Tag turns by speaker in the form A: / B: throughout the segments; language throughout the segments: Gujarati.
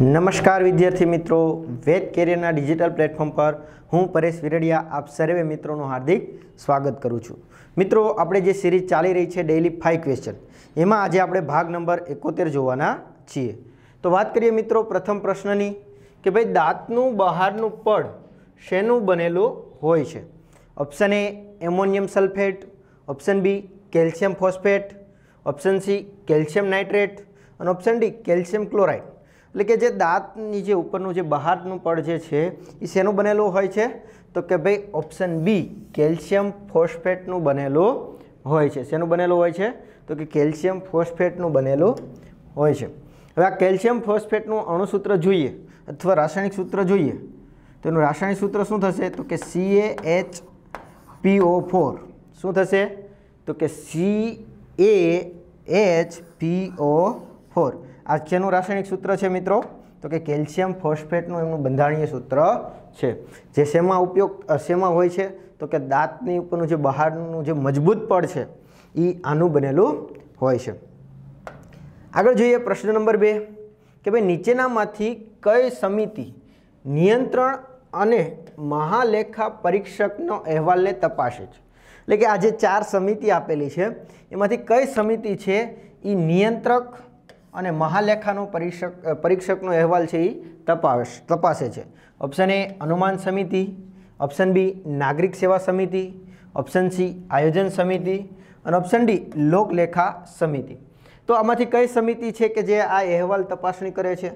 A: નમસ્કાર વિદ્યાર્થી મિત્રો વેદ કેરિયરના ડિજિટલ પ્લેટફોર્મ પર હું પરેશ વિરડિયા આપ સર્વે મિત્રોનું હાર્દિક સ્વાગત કરું છું મિત્રો આપણે જે સિરીઝ ચાલી રહી છે ડેઇલી ફાઇવ ક્વેશ્ચન એમાં આજે આપણે ભાગ નંબર એકોતેર જોવાના છીએ તો વાત કરીએ મિત્રો પ્રથમ પ્રશ્નની કે ભાઈ દાંતનું બહારનું પડ શેનું બનેલું હોય છે option A ammonium sulphate option B calcium phosphate option C calcium nitrate અને ઓપ્શન ડી કેલ્શિયમ ક્લોરાઇડ એટલે કે જે દાંતની જે ઉપરનું જે બહારનું પડ જે છે એ શેનું બનેલું હોય છે તો કે ભાઈ ઓપ્શન બી કેલ્શિયમ ફોસ્ફેટનું બનેલું હોય છે શેનું બનેલું હોય છે તો કે કેલ્શિયમ ફોસ્ફેટનું બનેલું હોય છે હવે આ કેલ્શિયમ ફોસ્ફેટનું અણુસૂત્ર જોઈએ અથવા રાસાયણિક સૂત્ર જોઈએ તો એનું રાસાયણિક સૂત્ર શું થશે તો કે C A H P O four શું થશે તો કે C A H P O four આ જેનું રાસાયણિક સૂત્ર છે મિત્રો તો કે કેલ્શિયમ ફોસ્ફેટનું એમનું બંધારણીય સૂત્ર છે જે શેમાં ઉપયોગ શેમાં હોય છે તો કે દાંતની ઉપરનું જે બહારનું જે મજબૂત પડ છે એ આનું બનેલું હોય છે આગળ જોઈએ પ્રશ્ન નંબર બે કે ભાઈ નીચેનામાંથી કઈ સમિતિ નિયંત્રણ અને મહાલેખા પરીક્ષકનો અહેવાલને તપાસે છે એટલે કે આ જે ચાર સમિતિ આપેલી છે એમાંથી કઈ સમિતિ છે એ નિયંત્રક અને મહાલેખાનો પરીક્ષક પરીક્ષકનો અહેવાલ છે એ તપાસ તપાસે છે ઓપ્શન એ અનુમાન સમિતિ ઓપ્શન બી નાગરિક સેવા સમિતિ ઓપ્શન સી આયોજન સમિતિ અને ઓપ્શન ડી લોકલેખા સમિતિ તો આમાંથી કઈ સમિતિ છે કે જે આ અહેવાલ તપાસણી કરે છે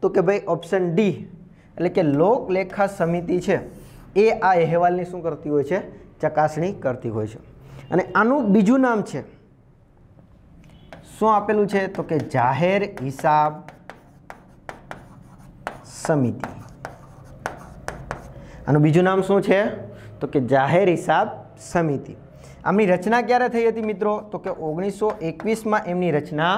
A: તો કે ભાઈ ઓપ્શન ડી એટલે કે લોકલેખા સમિતિ છે એ આ અહેવાલની શું કરતી હોય છે ચકાસણી કરતી હોય છે અને આનું બીજું નામ છે શું આપેલું છે તો કે જાહેર હિસાબ સમિતિ આનું બીજું નામ શું છે તો કે જાહેર હિસાબ સમિતિ આમની રચના ક્યારે થઈ હતી મિત્રો તો કે ઓગણીસો એકવીસમાં એમની રચના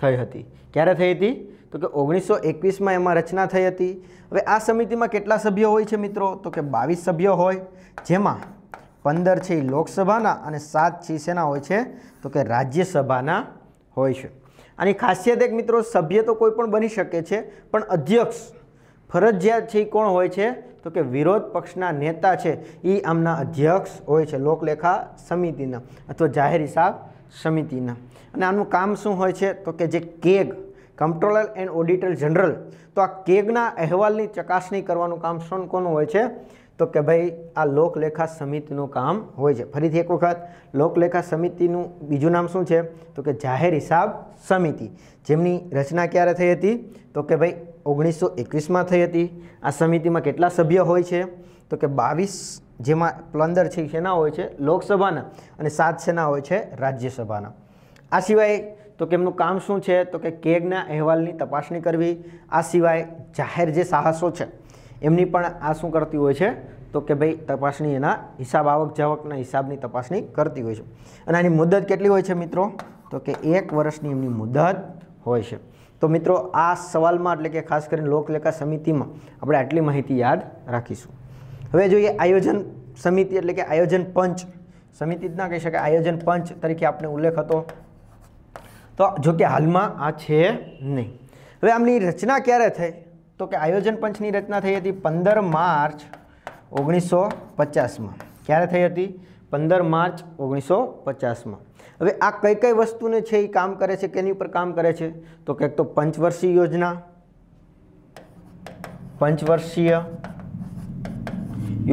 A: થઈ હતી ક્યારે થઈ હતી તો કે ઓગણીસો એકવીસમાં એમાં રચના થઈ હતી હવે આ સમિતિમાં કેટલા સભ્યો હોય છે મિત્રો તો કે બાવીસ સભ્યો હોય જેમાં પંદર છે લોકસભાના અને સાત છે સેના હોય છે તો કે રાજ્યસભાના હોય છે આની ખાસિયત એક મિત્રો સભ્ય તો કોઈ પણ બની શકે છે પણ અધ્યક્ષ ફરજિયાત છે એ કોણ હોય છે તો કે વિરોધ પક્ષના નેતા છે એ આમના અધ્યક્ષ હોય છે લોકલેખા સમિતિના અથવા જાહેર હિસાબ સમિતિના અને આનું કામ શું હોય છે તો કે જે CAG controller and auditor general તો આ કેગના અહેવાલની ચકાસણી કરવાનું કામ શું કોનું હોય છે તો કે ભાઈ આ લોકલેખા સમિતિનું કામ હોય છે ફરીથી એક વખત લોકલેખા સમિતિનું બીજું નામ શું છે તો કે જાહેર હિસાબ સમિતિ જેમની રચના ક્યારે થઈ હતી તો કે ભાઈ ઓગણીસો એકવીસમાં થઈ હતી આ સમિતિમાં કેટલા સભ્ય હોય છે તો કે બાવીસ જેમાં પ્લંદર છે શેના હોય છે લોકસભાના અને સાત શેના હોય છે રાજ્યસભાના આ સિવાય તો કે એમનું કામ શું છે તો કે કેગના અહેવાલની તપાસણી કરવી આ સિવાય જાહેર જે સાહસો છે એમની પણ આ શું કરતી હોય છે તો કે ભાઈ તપાસણી એના હિસાબ આવક જાવકના હિસાબની તપાસણી કરતી હોય છે અને આની મુદત કેટલી હોય છે મિત્રો તો કે એક વર્ષની એમની મુદત હોય છે તો મિત્રો આ સવાલમાં એટલે કે ખાસ કરીને લોકલેખા સમિતિમાં આપણે આટલી માહિતી યાદ રાખીશું હવે જોઈએ આયોજન સમિતિ એટલે કે આયોજન પંચ સમિતિ જ ના કહી શકાય આયોજન પંચ તરીકે આપણે ઉલ્લેખ હતો તો જો કે હાલમાં આ છે નહીં હવે આમની રચના ક્યારે થઈ તો કે આયોજન પંચની રચના થઈ હતી પંદર માર્ચ ઓગણીસો પચાસમાં ક્યારે થઈ હતી પંદર માર્ચ ઓગણીસો પચાસમાં હવે આ કઈ કઈ વસ્તુને છે એ કામ કરે છે કેની ઉપર કામ કરે છે તો કે તો પંચવર્ષીય યોજના પંચવર્ષીય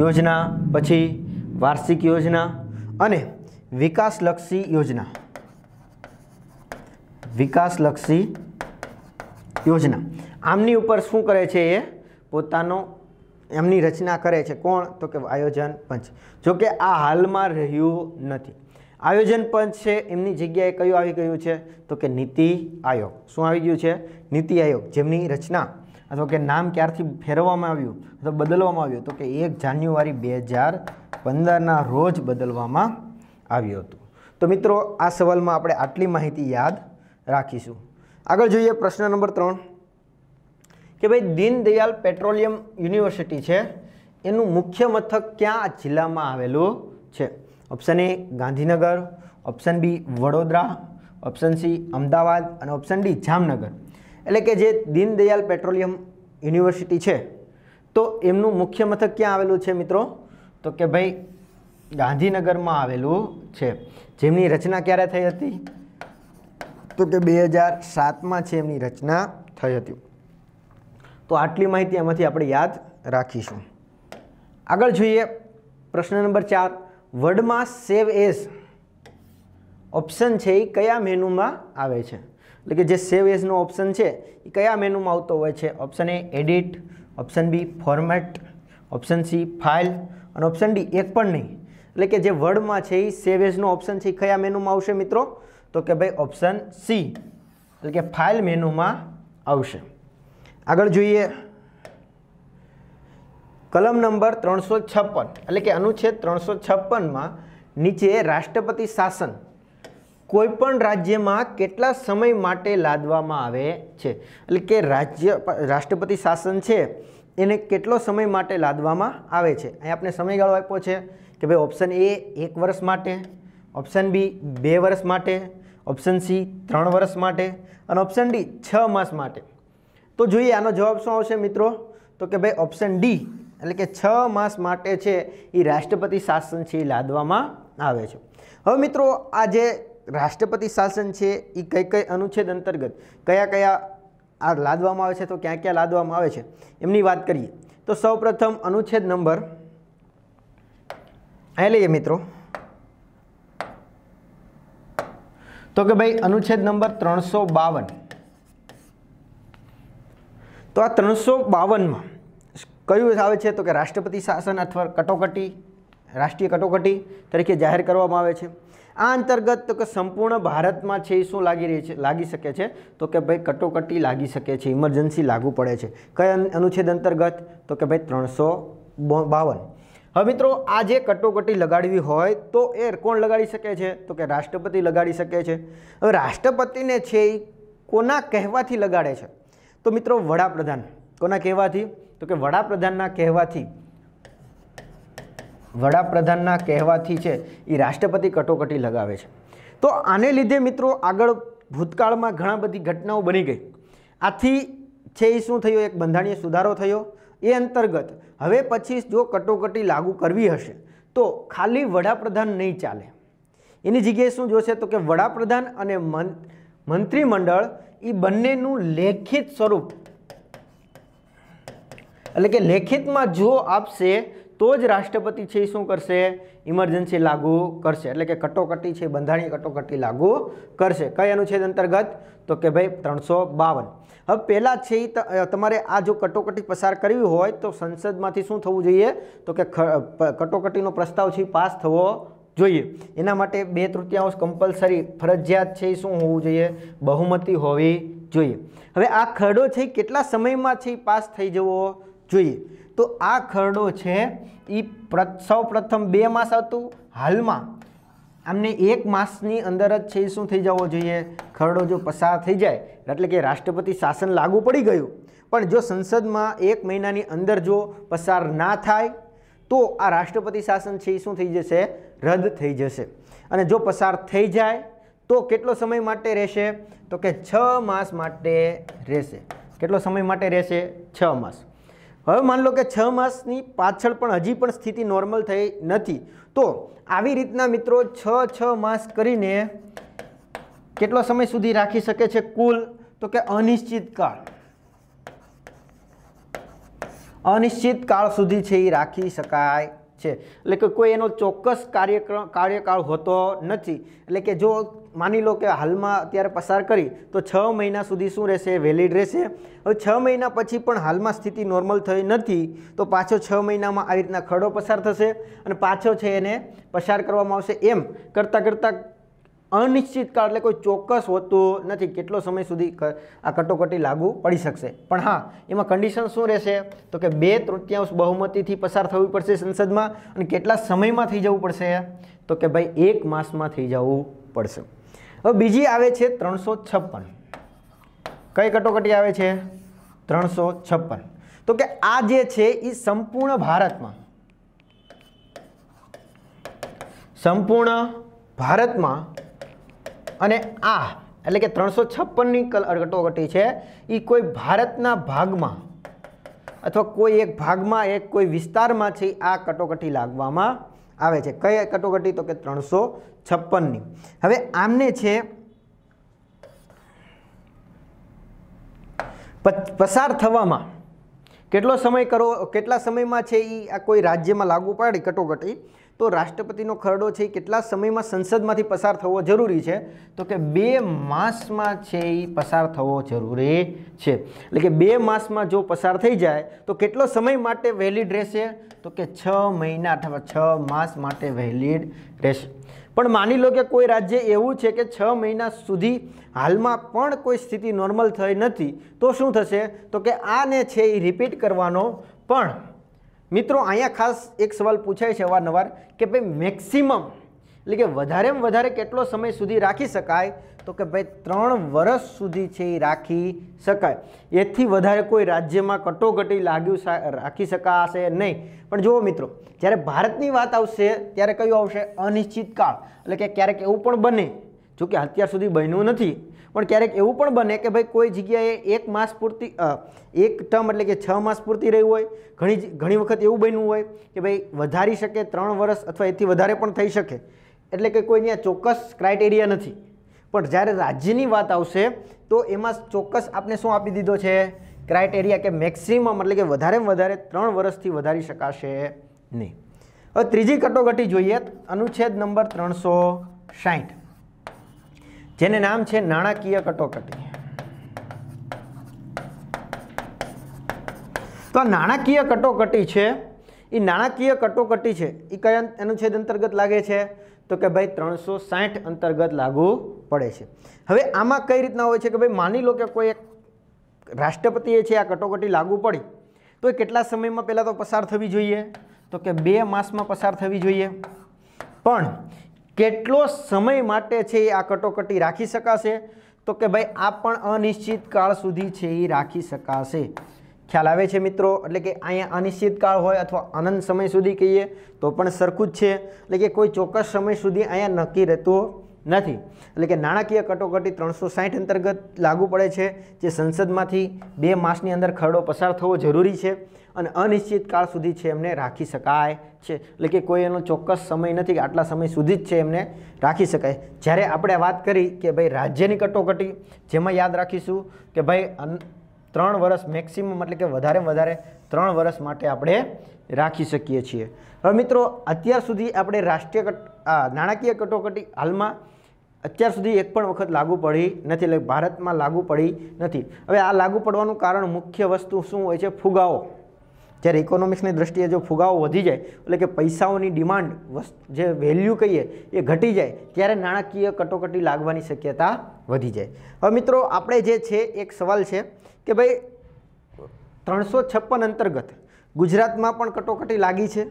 A: યોજના પછી વાર્ષિક યોજના અને વિકાસલક્ષી યોજના વિકાસલક્ષી યોજના આમની ઉપર શું કરે છે એ પોતાનો એમની રચના કરે છે કોણ તો કે આયોજન પંચ જો કે આ હાલમાં રહ્યું નથી આયોજન પંચ છે એમની જગ્યાએ કયું આવી ગયું છે તો કે નીતિ આયોગ શું આવી ગયું છે નીતિ આયોગ જેમની રચના અથવા કે નામ ક્યારથી ફેરવવામાં આવ્યું અથવા બદલવામાં આવ્યું તો કે એક જાન્યુઆરી બે હજાર પંદરના રોજ બદલવામાં આવ્યું હતું તો મિત્રો આ સવાલમાં આપણે આટલી માહિતી યાદ રાખીશું આગળ જોઈએ પ્રશ્ન નંબર ત્રણ કે ભાઈ દીનદયાલ પેટ્રોલિયમ યુનિવર્સિટી છે એનું મુખ્ય મથક ક્યાં જિલ્લામાં આવેલું છે option A Gandhinagar option B Vadodara option C Ahmedabad અને ઓપ્શન ડી જામનગર એટલે કે જે દીનદયાલ પેટ્રોલિયમ યુનિવર્સિટી છે તો એમનું મુખ્ય મથક ક્યાં આવેલું છે મિત્રો તો કે ભાઈ ગાંધીનગરમાં આવેલું છે જેમની રચના ક્યારે થઈ હતી તો કે બે હજાર સાતમાં છે એમની રચના થઈ હતી તો આટલી માહિતી એમાંથી આપણે યાદ રાખીશું આગળ જોઈએ પ્રશ્ન નંબર ચાર વર્ડમાં સેવ એઝ ઓપ્શન છે એ કયા મેનુમાં આવે છે એટલે કે જે સેવ એઝનો ઓપ્શન છે એ કયા મેનુમાં આવતો હોય છે option A edit option B format option C file અને ઓપ્શન ડી એક પણ નહીં એટલે કે જે વર્ડમાં છે એ સેવ એઝનો ઓપ્શન છે એ કયા મેનુમાં આવશે મિત્રો તો કે ભાઈ ઓપ્શન સી એટલે કે ફાઇલ મેનુમાં આવશે આગળ જોઈએ કલમ નંબર ત્રણસો છપ્પન એટલે કે અનુચ્છેદ ત્રણસો છપ્પનમાં નીચે રાષ્ટ્રપતિ શાસન કોઈપણ રાજ્યમાં કેટલા સમય માટે લાદવામાં આવે છે એટલે કે રાજ્ય રાષ્ટ્રપતિ શાસન છે એને કેટલો સમય માટે લાદવામાં આવે છે અહીં આપણે સમયગાળો આપ્યો છે કે ભાઈ ઓપ્શન એ એક વર્ષ માટે ઓપ્શન બી બે વર્ષ માટે ઓપ્શન સી ત્રણ વર્ષ માટે અને ઓપ્શન ડી છ માસ માટે તો જોઈએ આનો જવાબ શું આવશે મિત્રો તો કે ભાઈ ઓપ્શન ડી એટલે કે છ માસ માટે છે એ રાષ્ટ્રપતિ શાસન છે એ લાદવામાં આવે છે હવે મિત્રો આ જે રાષ્ટ્રપતિ શાસન છે એ કઈ કઈ અનુચ્છેદ અંતર્ગત કયા કયા આ લાદવામાં આવે છે તો ક્યાં ક્યાં લાદવામાં આવે છે એમની વાત કરીએ તો સૌપ્રથમ અનુચ્છેદ નંબર અહીં લઈએ મિત્રો તો કે ભાઈ અનુચ્છેદ નંબર ત્રણસો બાવન તો આ ત્રણસો બાવનમાં કયું આવે છે તો કે રાષ્ટ્રપતિ શાસન અથવા કટોકટી રાષ્ટ્રીય કટોકટી તરીકે જાહેર કરવામાં આવે છે આ અંતર્ગત તો કે સંપૂર્ણ ભારતમાં છે એ શું લાગી રહી છે લાગી શકે છે તો કે ભાઈ કટોકટી લાગી શકે છે ઇમરજન્સી લાગુ પડે છે કયા અનુચ્છેદ અંતર્ગત તો કે ભાઈ ત્રણસો બાવન હવે મિત્રો આજે કટોકટી લગાડવી હોય તો એ કોણ લગાડી શકે છે તો કે રાષ્ટ્રપતિ લગાડી શકે છે હવે રાષ્ટ્રપતિને છે એ કોના કહેવાથી લગાડે છે તો મિત્રો વડાપ્રધાન કોના કહેવાથી તો કે વડાપ્રધાનના કહેવાથી વડાપ્રધાનના કહેવાથી છે એ રાષ્ટ્રપતિ કટોકટી લગાવે છે તો આને લીધે મિત્રો આગળ ભૂતકાળમાં ઘણા બધી ઘટનાઓ બની ગઈ આથી છે એ શું થયું એક બંધારણીય સુધારો થયો એ અંતર્ગત હવે પછી જો કટોકટી લાગુ કરવી હશે તો ખાલી વડાપ્રધાન નહીં ચાલે એની જગ્યાએ શું જોશે તો કે વડાપ્રધાન અને મંત્રીમંડળ એ બંનેનું લેખિત સ્વરૂપ એટલે કે લેખિતમાં જો આપશે તો જ રાષ્ટ્રપતિ છે એ શું કરશે ઇમરજન્સી લાગુ કરશે એટલે કે કટોકટી છે બંધારણીય કટોકટી લાગુ કરશે કઈ અનુચ્છેદ અંતર્ગત તો કે ભાઈ ત્રણસો બાવન હવે પહેલાં છે એ તમારે આ જો કટોકટી પસાર કરવી હોય તો સંસદમાંથી શું થવું જોઈએ તો કે કટોકટીનો પ્રસ્તાવ છે પાસ થવો જોઈએ એના માટે બે તૃતીયાંશ કમ્પલસરી ફરજિયાત છે એ શું હોવું જોઈએ બહુમતી હોવી જોઈએ હવે આ ખરડો છે કેટલા સમયમાં છે પાસ થઈ જવો જોઈએ તો આ ખરડો છે એ સૌ પ્રથમ બે માસ હતું હાલમાં આમને એક માસની અંદર જ છે એ શું થઈ જવો જોઈએ ખરડો જો પસાર થઈ જાય એટલે કે રાષ્ટ્રપતિ શાસન લાગુ પડી ગયું પણ જો સંસદમાં એક મહિનાની અંદર જો પસાર ના થાય તો આ રાષ્ટ્રપતિ શાસન છે એ શું થઈ જશે રદ થઈ જશે અને જો પસાર થઈ જાય તો કેટલો સમય માટે રહેશે તો કે છ માસ માટે રહેશે કેટલો સમય માટે રહેશે છ માસ હવે માન લો કે છ માસની પાછળ પણ હજી પણ સ્થિતિ નોર્મલ થઈ નથી તો આવી રીતના મિત્રો છ છ માસ કરીને કેટલો સમય સુધી રાખી શકે છે કુલ તો કે અનિશ્ચિત કાળ અનિશ્ચિત કાળ સુધી છે એ રાખી શકાય છે એટલે કે કોઈ એનો ચોક્કસ કાર્યક્રમ કાર્યકાળ હોતો નથી એટલે કે જો માની લો કે હાલમાં અત્યારે પસાર કરી તો છ મહિના સુધી શું રહેશે વેલિડ રહેશે હવે છ મહિના પછી પણ હાલમાં સ્થિતિ નોર્મલ થઈ નથી તો પાછો છ મહિનામાં આવી રીતના ખરડો પસાર થશે અને પાછો છે એને પસાર કરવામાં આવશે એમ કરતાં કરતાં અનિશ્ચિત કાળ એટલે કોઈ ચોક્કસ હોતું નથી કેટલો સમય સુધી આ કટોકટી લાગુ પડી શકશે પણ હા એમાં કન્ડિશન શું રહેશે તો કે બે તૃતીયાંશ બહુમતીથી પસાર થવી પડશે સંસદમાં અને કેટલા સમયમાં થઈ જવું પડશે તો કે ભાઈ એક માસમાં થઈ જવું પડશે હવે બીજી આવે છે ત્રણસો છપ્પન કઈ કટોકટી આવે છે ત્રણસો છપ્પન તો કે આ જે છે એ સંપૂર્ણ ભારતમાં સંપૂર્ણ ભારતમાં અને આ એટલે કે ત્રણસો છપ્પનની કટોકટી છે એ કોઈ ભારતના ભાગમાં અથવા કોઈ એક ભાગમાં એક કોઈ વિસ્તારમાં છે આ કટોકટી લાગવામાં આવે છે કઈ કટોકટી તો કે ત્રણસો છપ્પનની હવે આમને છે પસાર થવામાં કેટલો સમય કરો કેટલા સમયમાં છે એ આ કોઈ રાજ્યમાં લાગુ પાડી કટોકટી તો રાષ્ટ્રપતિનો ખરડો છે એ કેટલા સમયમાં સંસદમાંથી પસાર થવો જરૂરી છે તો કે બે માસમાં છે એ પસાર થવો જરૂરી છે એટલે કે બે માસમાં જો પસાર થઈ જાય તો કેટલો સમય માટે વેલિડ રહેશે તો કે છ મહિના અથવા છ માસ માટે વેલિડ રહેશે પણ માની લો કે કોઈ રાજ્ય એવું છે કે છ મહિના સુધી હાલમાં પણ કોઈ સ્થિતિ નોર્મલ થઈ નથી તો શું થશે તો કે આને છે એ રિપીટ કરવાનો પણ મિત્રો અહીંયા ખાસ એક સવાલ પૂછાય છે અવારનવાર કે ભાઈ મેક્સિમમ એટલે કે વધારેમાં વધારે કેટલો સમય સુધી રાખી શકાય તો કે ભાઈ ત્રણ વર્ષ સુધી છે એ રાખી શકાય એથી વધારે કોઈ રાજ્યમાં કટોકટી લાગ્યું રાખી શકાશે નહીં પણ જુઓ મિત્રો જ્યારે ભારતની વાત આવશે ત્યારે કયું આવશે અનિશ્ચિત કાળ એટલે કે ક્યારેક એવું પણ બને જો કે અત્યાર સુધી બન્યું નથી પણ ક્યારેક એવું પણ બને કે ભાઈ કોઈ જગ્યાએ એક માસ પૂરતી એક ટર્મ એટલે કે છ માસ પૂરતી રહ્યું હોય ઘણી ઘણી વખત એવું બન્યું હોય કે ભાઈ વધારી શકે ત્રણ વર્ષ અથવા એથી વધારે પણ થઈ શકે એટલે કે કોઈ ત્યાં ચોક્કસ ક્રાઇટેરિયા નથી પણ જ્યારે રાજ્યની વાત આવશે તો એમાં ચોક્કસ આપણે શું આપી દીધો છે ક્રાઇટેરિયા કે મેક્સિમમ એટલે કે વધારે વધારે ત્રણ વર્ષથી વધારી શકાશે નહીં હવે ત્રીજી કટોકટી જોઈએ અનુચ્છેદ નંબર ત્રણસો સાઠ જેને નામ છે નાણાકીય કટોકટી તો નાણાકીય કટોકટી છે એ નાણાકીય કટોકટી છે એ કયા એનું છેદ અંતર્ગત લાગે છે તો કે ભાઈ ત્રણસો સાઠ અંતર્ગત લાગુ પડે છે હવે આમાં કઈ રીતના હોય છે કે ભાઈ માની લો કે કોઈ એક રાષ્ટ્રપતિએ છે આ કટોકટી લાગુ પડી તો એ કેટલા સમયમાં પહેલાં તો પસાર થવી જોઈએ તો કે બે માસમાં પસાર થવી જોઈએ પણ કેટલો સમય માટે છે એ આ કટોકટી રાખી શકાશે તો કે ભાઈ આ પણ અનિશ્ચિત કાળ સુધી છે એ રાખી શકાશે ખ્યાલ આવે છે મિત્રો એટલે કે અહીંયા અનિશ્ચિત કાળ હોય અથવા અનંત સમય સુધી કહીએ તો પણ સરખું જ છે એટલે કે કોઈ ચોક્કસ સમય સુધી અહીંયા નક્કી રહેતું નથી એટલે કે નાણાકીય કટોકટી ત્રણસો સાહીઠ અંતર્ગત લાગુ પડે છે જે સંસદમાંથી બે માસની અંદર ખરડો પસાર થવો જરૂરી છે અને અનિશ્ચિત કાળ સુધી છે એમને રાખી શકાય છે એટલે કે કોઈ એનો ચોક્કસ સમય નથી કે આટલા સમય સુધી જ છે એમને રાખી શકાય જ્યારે આપણે વાત કરી કે ભાઈ રાજ્યની કટોકટી જેમાં યાદ રાખીશું કે ભાઈ ત્રણ વર્ષ મેક્સિમમ એટલે કે વધારે વધારે ત્રણ વર્ષ માટે આપણે રાખી શકીએ છીએ હવે મિત્રો અત્યાર સુધી આપણે રાષ્ટ્રીય નાણાકીય કટોકટી હાલમાં અત્યાર સુધી એક પણ વખત લાગુ પડી નથી એટલે ભારતમાં લાગુ પડી નથી હવે આ લાગુ પડવાનું કારણ મુખ્ય વસ્તુ શું હોય છે ફુગાવો જ્યારે ઇકોનોમિક્સની દ્રષ્ટિએ જો ફુગાવો વધી જાય એટલે કે પૈસાઓની ડિમાન્ડ જે વેલ્યુ કહીએ એ ઘટી જાય ત્યારે નાણાકીય કટોકટી લાગવાની શક્યતા વધી જાય હવે મિત્રો આપણે જે છે એક સવાલ છે કે ભાઈ ત્રણસો છપ્પન અંતર્ગત ગુજરાતમાં પણ કટોકટી લાગી છે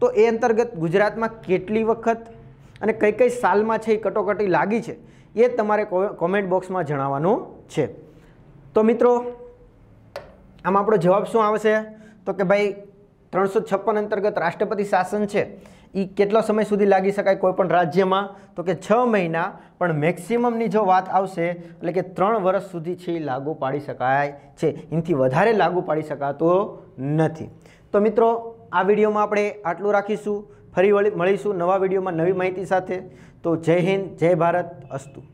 A: તો એ અંતર્ગત ગુજરાતમાં કેટલી વખત અને કઈ કઈ સાલમાં છે એ કટોકટી લાગી છે એ તમારે કોમેન્ટ બોક્સમાં જણાવવાનું છે તો મિત્રો આમ આપણો જવાબ શું આવશે તો કે ભાઈ ત્રણસો છપ્પન અંતર્ગત રાષ્ટ્રપતિ શાસન છે એ કેટલો સમય સુધી લાગી શકાય કોઈપણ રાજ્યમાં તો કે છ મહિના પણ મેક્સિમમની જો વાત આવશે એટલે કે ત્રણ વર્ષ સુધી છે એ લાગુ પાડી શકાય છે એનાથી વધારે લાગુ પાડી શકાતો નથી તો મિત્રો આ વિડીયોમાં આપણે આટલું રાખીશું ફરી વળી મળીશું નવા વિડીયોમાં નવી માહિતી સાથે તો જય હિન્દ જય ભારત અસ્તુ